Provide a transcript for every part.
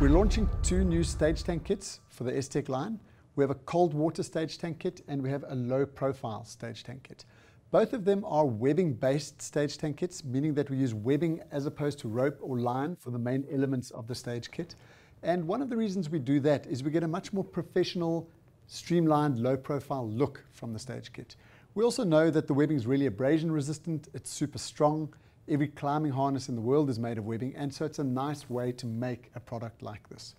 We're launching two new stage tank kits for the S-Tech line. We have a cold water stage tank kit and we have a low profile stage tank kit. Both of them are webbing based stage tank kits, meaning that we use webbing as opposed to rope or line for the main elements of the stage kit. And one of the reasons we do that is we get a much more professional, streamlined, low profile look from the stage kit. We also know that the webbing is really abrasion resistant, it's super strong, Every climbing harness in the world is made of webbing, and so it's a nice way to make a product like this.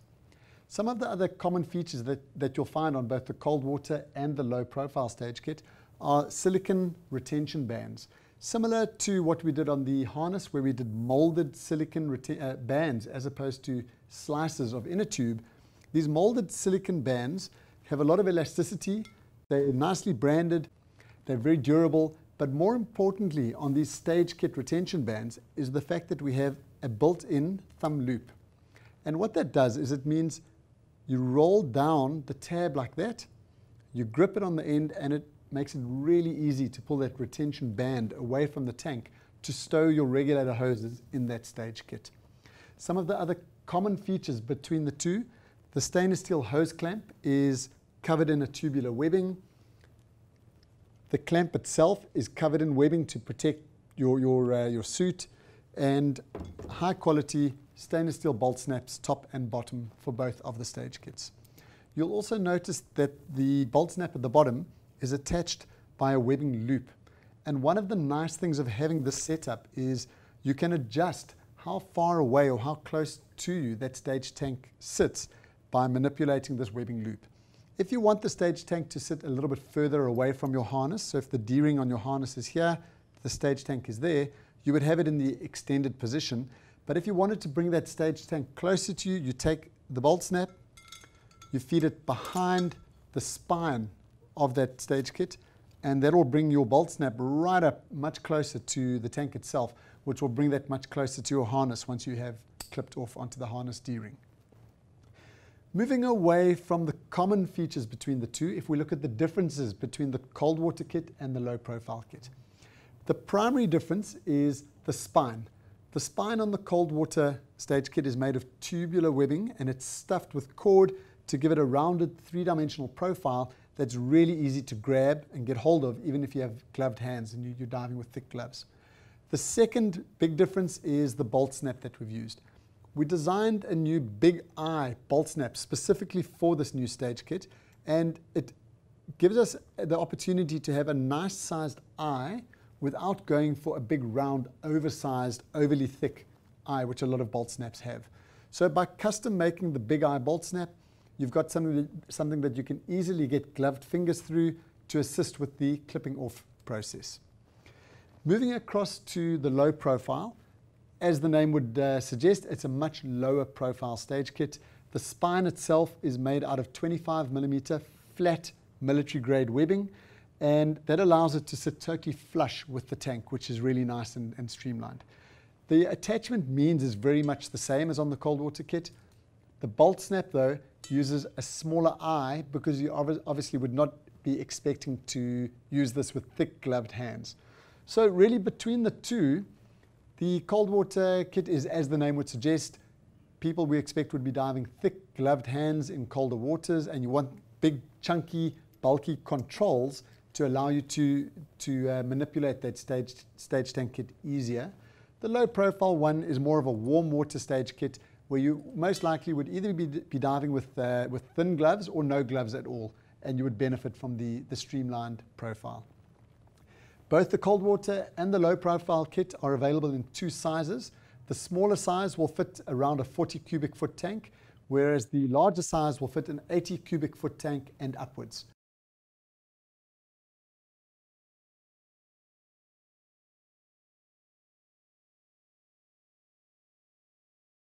Some of the other common features that, that you'll find on both the cold water and the low profile stage kit are silicon retention bands. Similar to what we did on the harness where we did molded silicon uh, bands as opposed to slices of inner tube, these molded silicon bands have a lot of elasticity, they're nicely branded, they're very durable, but more importantly on these stage kit retention bands is the fact that we have a built-in thumb loop. And what that does is it means you roll down the tab like that, you grip it on the end and it makes it really easy to pull that retention band away from the tank to stow your regulator hoses in that stage kit. Some of the other common features between the two, the stainless steel hose clamp is covered in a tubular webbing. The clamp itself is covered in webbing to protect your, your, uh, your suit and high quality stainless steel bolt snaps top and bottom for both of the stage kits. You'll also notice that the bolt snap at the bottom is attached by a webbing loop. And one of the nice things of having this setup is you can adjust how far away or how close to you that stage tank sits by manipulating this webbing loop. If you want the stage tank to sit a little bit further away from your harness, so if the D-ring on your harness is here, the stage tank is there, you would have it in the extended position. But if you wanted to bring that stage tank closer to you, you take the bolt snap, you feed it behind the spine of that stage kit, and that will bring your bolt snap right up much closer to the tank itself, which will bring that much closer to your harness once you have clipped off onto the harness D-ring. Moving away from the common features between the two if we look at the differences between the cold water kit and the low profile kit. The primary difference is the spine. The spine on the cold water stage kit is made of tubular webbing and it's stuffed with cord to give it a rounded three-dimensional profile that's really easy to grab and get hold of even if you have gloved hands and you're diving with thick gloves. The second big difference is the bolt snap that we've used. We designed a new big eye bolt snap specifically for this new stage kit and it gives us the opportunity to have a nice sized eye without going for a big round oversized overly thick eye which a lot of bolt snaps have. So by custom making the big eye bolt snap you've got something that, something that you can easily get gloved fingers through to assist with the clipping off process. Moving across to the low profile, as the name would uh, suggest, it's a much lower profile stage kit. The spine itself is made out of 25 millimeter flat military grade webbing and that allows it to sit totally flush with the tank, which is really nice and, and streamlined. The attachment means is very much the same as on the Coldwater kit. The bolt snap though uses a smaller eye because you obviously would not be expecting to use this with thick gloved hands. So really between the two, the cold water kit is, as the name would suggest, people we expect would be diving thick gloved hands in colder waters and you want big chunky bulky controls to allow you to, to uh, manipulate that stage, stage tank kit easier. The low profile one is more of a warm water stage kit where you most likely would either be, be diving with, uh, with thin gloves or no gloves at all and you would benefit from the, the streamlined profile. Both the cold water and the low profile kit are available in two sizes. The smaller size will fit around a 40 cubic foot tank, whereas the larger size will fit an 80 cubic foot tank and upwards.